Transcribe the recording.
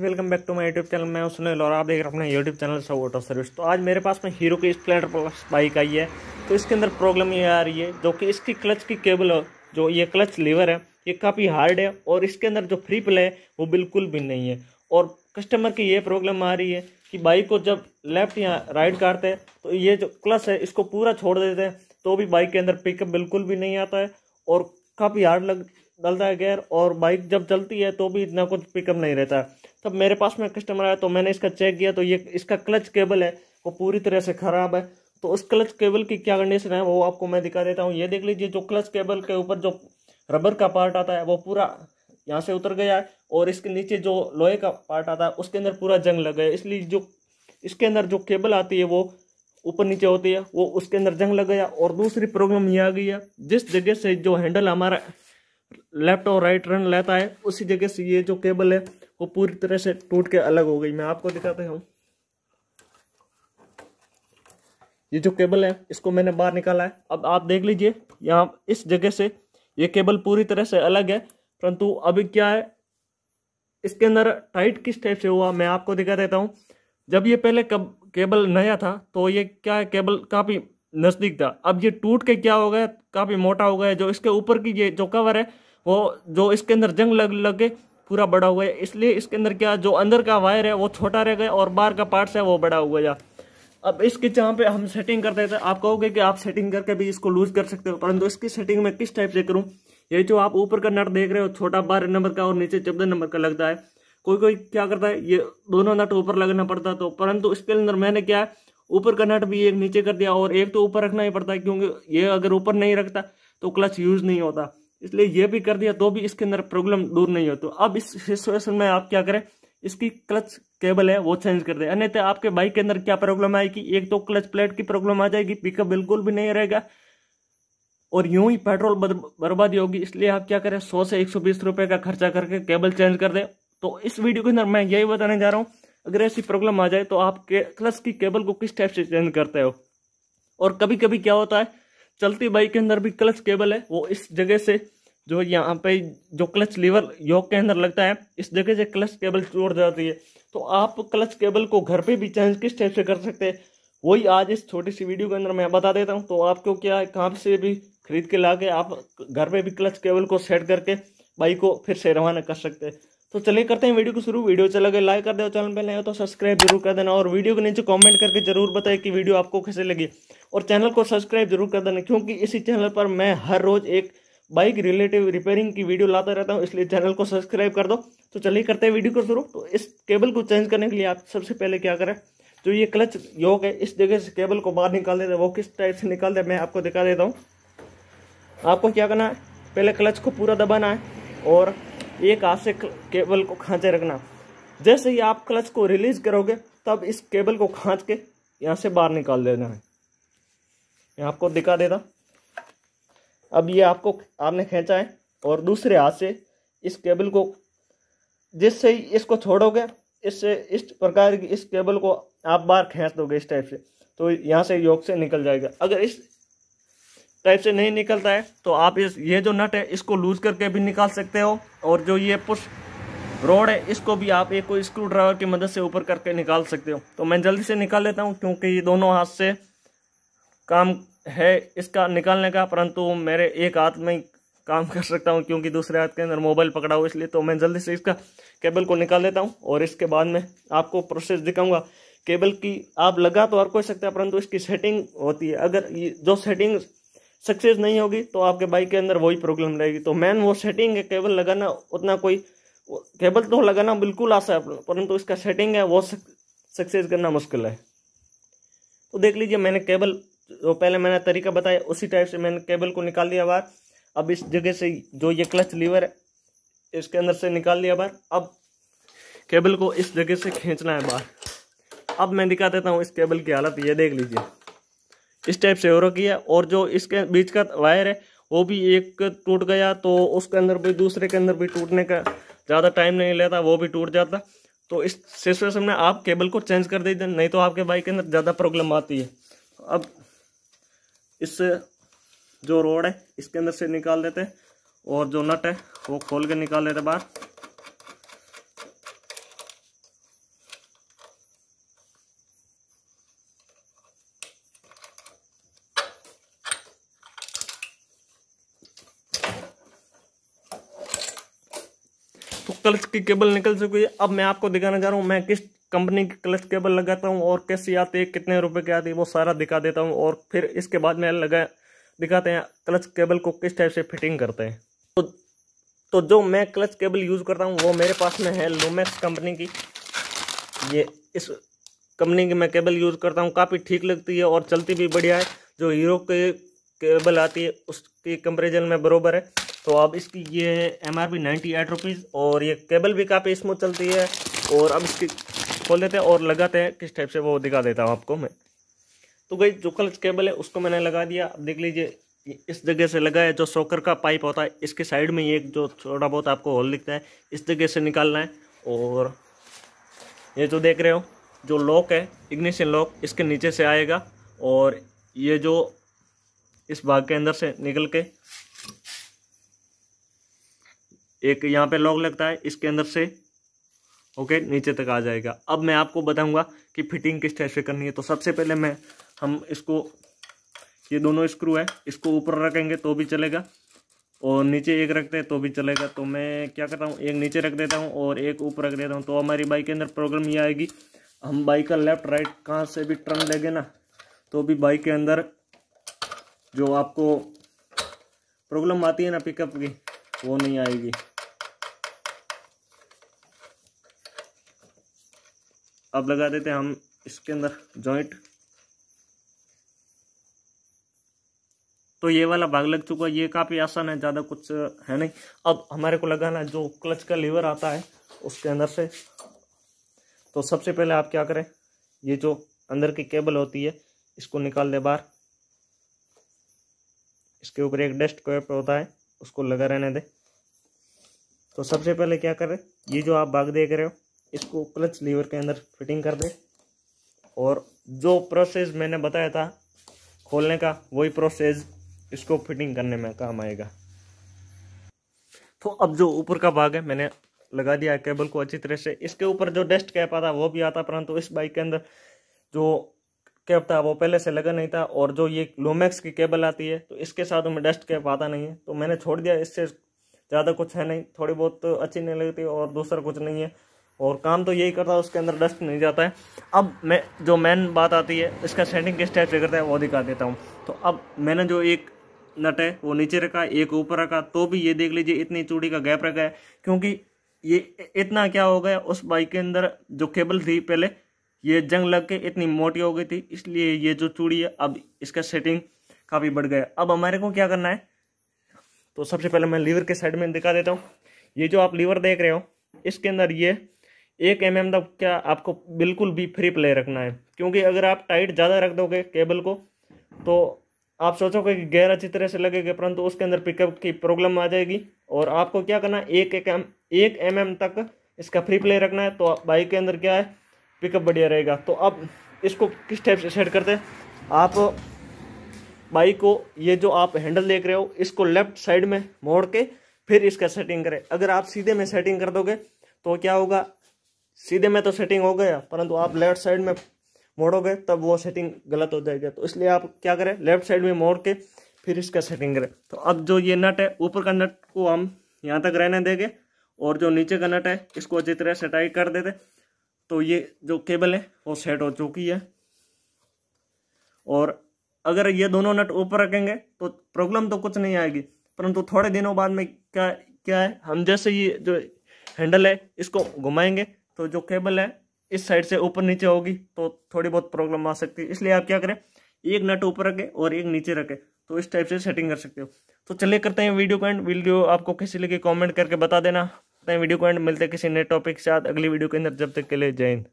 welcome back to my YouTube channel मैं सुनील और आप देख रहे अपने यूट्यूब चैनल सब ऑटो सर्विस तो आज मेरे पास में हीरो की स्प्लेंडर प्लस बाइक आई है तो इसके अंदर प्रॉब्लम ये आ रही है जो कि इसकी क्लच की केबल जो ये क्लच लीवर है ये काफ़ी हार्ड है और इसके अंदर जो फ्री प्ले है वो बिल्कुल भी नहीं है और कस्टमर की ये प्रॉब्लम आ रही है कि बाइक को जब लेफ्ट या राइट काटते हैं तो ये जो क्लच है इसको पूरा छोड़ देते हैं तो भी बाइक के अंदर पिकअप बिल्कुल भी नहीं आता है और काफ़ी हार्ड लग डलता है गेयर और बाइक जब चलती है तो भी इतना कुछ पिकअप नहीं रहता है तब मेरे पास में कस्टमर आया तो मैंने इसका चेक किया तो ये इसका क्लच केबल है वो पूरी तरह से ख़राब है तो उस क्लच केबल की क्या कंडीशन है वो आपको मैं दिखा देता हूँ ये देख लीजिए जो क्लच केबल के ऊपर जो रबर का पार्ट आता है वो पूरा यहाँ से उतर गया है और इसके नीचे जो लोहे का पार्ट आता है उसके अंदर पूरा जंग लग गया इसलिए जो इसके अंदर जो केबल आती है वो ऊपर नीचे होती है वो उसके अंदर जंग लग गया और दूसरी प्रॉब्लम ये आ गई है जिस जगह से जो हैंडल हमारा लेफ्ट और राइट रन लेता है उसी जगह से ये जो केबल है वो पूरी तरह से टूट के अलग हो गई मैं आपको दिखाता हूँ ये जो केबल है इसको मैंने बाहर निकाला है अब आप देख लीजिए यहाँ इस जगह से ये केबल पूरी तरह से अलग है परंतु अभी क्या है इसके अंदर टाइट किस टाइप से हुआ मैं आपको दिखा देता हूँ जब ये पहले कब केबल नया था तो ये क्या है केबल काफ़ी नज़दीक था अब ये टूट के क्या हो गया काफ़ी मोटा हो गया जो इसके ऊपर की ये जो कवर है वो जो इसके अंदर जंग लग लगे पूरा बड़ा हुआ है इसलिए इसके अंदर क्या जो अंदर का वायर है वो छोटा रह गया और बाहर का पार्ट्स है वो बड़ा हुआ गया अब इसके जहाँ पे हम सेटिंग करते थे आप कहोगे कि आप सेटिंग करके भी इसको लूज कर सकते हो परंतु इसकी सेटिंग में किस टाइप से करूँ ये जो आप ऊपर का नट देख रहे हो छोटा बारह नंबर का और नीचे चौदह नंबर का लगता है कोई कोई क्या करता है ये दोनों नट ऊपर लगना पड़ता तो परंतु इसके अंदर मैंने क्या है ऊपर का नट भी एक नीचे कर दिया और एक तो ऊपर रखना ही पड़ता है क्योंकि ये अगर ऊपर नहीं रखता तो क्लच यूज नहीं होता इसलिए ये भी कर दिया तो भी इसके अंदर प्रॉब्लम दूर नहीं हो तो अब इस सिचुएशन में आप क्या करें इसकी क्लच केबल है वो चेंज कर दे अन्यथा आपके बाइक के अंदर क्या प्रॉब्लम आएगी एक तो क्लच प्लेट की प्रॉब्लम आ जाएगी पिकअप बिल्कुल भी नहीं रहेगा और यूं ही पेट्रोल बर्बादी होगी इसलिए आप क्या करें सौ से एक सौ बीस रुपए का खर्चा करके केबल चेंज कर दे तो इस वीडियो के अंदर मैं यही बताने जा रहा हूं अगर ऐसी प्रॉब्लम आ जाए तो आप क्लच की केबल को किस टाइप से चेंज करते हो और कभी कभी क्या होता है चलती बाइक के अंदर भी क्लच केबल है वो इस जगह से जो यहाँ पे जो क्लच लीवर योग के अंदर लगता है इस जगह से क्लच केबल छोड़ जाती है तो आप क्लच केबल को घर पे भी चेंज किस टाइप से कर सकते हैं वही आज इस छोटी सी वीडियो के अंदर मैं बता देता हूँ तो आपको क्या है कहाँ से भी खरीद के ला के आप घर पे भी क्लच केबल को सेट करके बाइक को फिर से रवाना कर सकते हैं तो चलिए करते हैं वीडियो को शुरू वीडियो चला गया लाइक कर दे चैनल पर नए हो तो सब्सक्राइब जरूर कर देना और वीडियो के नीचे कमेंट करके जरूर बताएं कि वीडियो आपको कैसे लगी और चैनल को सब्सक्राइब जरूर कर देना क्योंकि इसी चैनल पर मैं हर रोज़ एक बाइक रिलेटिव रिपेयरिंग की वीडियो लाता रहता हूँ इसलिए चैनल को सब्सक्राइब कर दो तो चलिए करते हैं वीडियो को शुरू तो इस केबल को चेंज करने के लिए आप सबसे पहले क्या करें जो ये क्लच योग है इस जगह से केबल को बाहर निकाल देते वो किस टाइप से निकाल दे मैं आपको दिखा देता हूँ आपको क्या करना है पहले क्लच को पूरा दबाना है और एक हाथ से केबल को खाँचे रखना जैसे ही आप क्लच को रिलीज करोगे तब इस केबल को खाँच के यहाँ से बाहर निकाल देना है मैं आपको दिखा देता अब ये आपको आपने खींचा है और दूसरे हाथ से इस केबल को जिससे इसको छोड़ोगे इससे इस प्रकार की इस केबल को आप बार खींच दोगे इस टाइप से तो यहाँ से योग से निकल जाएगा अगर इस टाइप से नहीं निकलता है तो आप इस ये जो नट है इसको लूज करके भी निकाल सकते हो और जो ये पुश रोड है इसको भी आप एक कोई स्क्रू ड्राइवर की मदद से ऊपर करके निकाल सकते हो तो मैं जल्दी से निकाल लेता हूँ क्योंकि ये दोनों हाथ से काम है इसका निकालने का परंतु मेरे एक हाथ में काम कर सकता हूँ क्योंकि दूसरे हाथ के अंदर मोबाइल पकड़ा हुआ इसलिए तो मैं जल्दी से इसका केबल को निकाल लेता हूँ और इसके बाद में आपको प्रोसेस दिखाऊंगा केबल की आप लगा तो हर कोई सकता है परंतु इसकी सेटिंग होती है अगर जो सेटिंग सक्सेस नहीं होगी तो आपके बाइक के अंदर वही प्रॉब्लम रहेगी तो मैन वो सेटिंग है केबल लगाना उतना कोई केबल तो लगाना बिल्कुल आसा है परंतु इसका सेटिंग है वो सक्सेस करना मुश्किल है तो देख लीजिए मैंने केबल जो तो पहले मैंने तरीका बताया उसी टाइप से मैंने केबल को निकाल दिया बाहर अब इस जगह से जो ये क्लच लीवर है इसके अंदर से निकाल लिया बाहर अब केबल को इस जगह से खींचना है बाहर अब मैं दिखा देता हूँ इस केबल की हालत ये देख लीजिए इस टाइप से हो रखी है और जो इसके बीच का वायर है वो भी एक टूट गया तो उसके अंदर भी दूसरे के अंदर भी टूटने का ज़्यादा टाइम नहीं लेता वो भी टूट जाता तो इस सिचुएशन में आप केबल को चेंज कर दीजिए नहीं तो आपके बाइक के अंदर ज़्यादा प्रॉब्लम आती है अब इस जो रोड है इसके अंदर से निकाल देते और जो नट है वो खोल के निकाल लेते बाहर तो कल की केबल निकल चुकी है अब मैं आपको दिखाना चाह रहा हूँ मैं किस कंपनी की क्लच केबल लगाता हूँ और कैसी आती है कितने रुपए की आती है वो सारा दिखा देता हूँ और फिर इसके बाद में लगा दिखाते हैं क्लच केबल को किस टाइप से फिटिंग करते हैं तो तो जो मैं क्लच केबल यूज़ करता हूँ वो मेरे पास में है लोमैक्स कंपनी की ये इस कंपनी की मैं केबल यूज़ करता हूँ काफ़ी ठीक लगती है और चलती भी बढ़िया है जो हीरो के केबल आती है उसकी कंपेरिजन में बरोबर है तो अब इसकी ये है M R P ninety eight rupees और ये केबल भी काफ़ी स्मूथ चलती है और अब इसकी खोल देते हैं और लगाते हैं किस टाइप से वो दिखा देता हूँ आपको मैं तो गई जो कल केबल है उसको मैंने लगा दिया अब देख लीजिए इस जगह से लगा है जो सोकर का पाइप होता है इसके साइड में ये एक जो थोड़ा बहुत आपको होल दिखता है इस जगह से निकालना है और ये जो देख रहे हो जो लॉक है इग्निशन लॉक इसके नीचे से आएगा और ये जो इस भाग के अंदर से निकल के एक यहाँ पे लॉक लगता है इसके अंदर से ओके नीचे तक आ जाएगा अब मैं आपको बताऊंगा कि फिटिंग किस तरह से करनी है तो सबसे पहले मैं हम इसको ये दोनों स्क्रू है इसको ऊपर रखेंगे तो भी चलेगा और नीचे एक रखते हैं तो भी चलेगा तो मैं क्या करता हूँ एक नीचे रख देता हूँ और एक ऊपर रख देता हूँ तो हमारी बाइक के अंदर प्रॉब्लम ये आएगी हम बाइक का लेफ्ट राइट कहाँ से भी टर्न लेंगे ना तो भी बाइक के अंदर जो आपको प्रॉब्लम आती है ना पिकअप की वो नहीं आएगी अब लगा देते हैं हम इसके अंदर जॉइंट तो ये वाला भाग लग चुका है ये काफ़ी आसान है ज़्यादा कुछ है नहीं अब हमारे को लगाना जो क्लच का लीवर आता है उसके अंदर से तो सबसे पहले आप क्या करें ये जो अंदर की केबल होती है इसको निकाल दे बाहर इसके ऊपर एक डस्ट कैप होता है उसको लगा रहने दे तो सबसे पहले क्या करें ये जो आप भाग देख रहे हो इसको क्लच लीवर के अंदर फिटिंग कर दे और जो प्रोसेस मैंने बताया था खोलने का वही प्रोसेस इसको फिटिंग करने में काम आएगा तो अब जो ऊपर का भाग है मैंने लगा दिया केबल को अच्छी तरह से इसके ऊपर जो डस्ट कैप आता वो भी आता परंतु इस बाइक के अंदर जो कैप था वो पहले से लगा नहीं था और जो ये लोमैक्स की केबल आती है तो इसके साथ में डस्ट कैप आता नहीं है तो मैंने छोड़ दिया इससे ज़्यादा कुछ है नहीं थोड़ी बहुत अच्छी नहीं लगती और दूसरा कुछ नहीं है और काम तो यही करता है उसके अंदर डस्ट नहीं जाता है अब मैं जो मेन बात आती है इसका सेटिंग किस टाइप से करता है वो दिखा देता हूँ तो अब मैंने जो एक नट है वो नीचे रखा एक ऊपर रखा तो भी ये देख लीजिए इतनी चूड़ी का गैप रखा है क्योंकि ये इतना क्या हो गया उस बाइक के अंदर जो केबल थी पहले ये जंग लग के इतनी मोटी हो गई थी इसलिए ये जो चूड़ी है अब इसका सेटिंग काफ़ी बढ़ गया अब हमारे को क्या करना है तो सबसे पहले मैं लीवर के साइड में दिखा देता हूँ ये जो आप लीवर देख रहे हो इसके अंदर ये एक एम एम तक क्या आपको बिल्कुल भी फ्री प्ले रखना है क्योंकि अगर आप टाइट ज़्यादा रख दोगे केबल को तो आप सोचोगे कि गहरा अच्छी तरह से लगेगा परंतु उसके अंदर पिकअप की प्रॉब्लम आ जाएगी और आपको क्या करना है एक एक एम एक एम एम तक इसका फ्री प्ले रखना है तो बाइक के अंदर क्या है पिकअप बढ़िया रहेगा तो अब इसको किस टाइप से सेट करते हैं आप बाइक को ये जो आप हैंडल देख रहे हो इसको लेफ्ट साइड में मोड़ के फिर इसका सेटिंग करें अगर आप सीधे में सेटिंग कर दोगे तो क्या होगा सीधे में तो सेटिंग हो गया परंतु आप लेफ्ट साइड में मोड़ोगे तब वो सेटिंग गलत हो जाएगा तो इसलिए आप क्या करें लेफ्ट साइड में मोड़ के फिर इसका सेटिंग करें तो अब जो ये नट है ऊपर का नट को हम यहाँ तक रहने देंगे और जो नीचे का नट है इसको अच्छी तरह से कर देते तो ये जो केबल है वो सेट हो चुकी है और अगर ये दोनों नट ऊपर रखेंगे तो प्रॉब्लम तो कुछ नहीं आएगी परंतु थोड़े दिनों बाद में क्या क्या है हम जैसे ये जो हैंडल है इसको घुमाएंगे तो जो केबल है इस साइड से ऊपर नीचे होगी तो थोड़ी बहुत प्रॉब्लम आ सकती है इसलिए आप क्या करें एक नट ऊपर रखें और एक नीचे रखें तो इस टाइप से सेटिंग कर सकते हो तो चलिए करते हैं वीडियो को एंड वीडियो आपको किसी लिखे कमेंट करके बता देना वीडियो को एंड मिलते हैं किसी नए टॉपिक के साथ अगली वीडियो के अंदर जब तक के लिए जय हिंद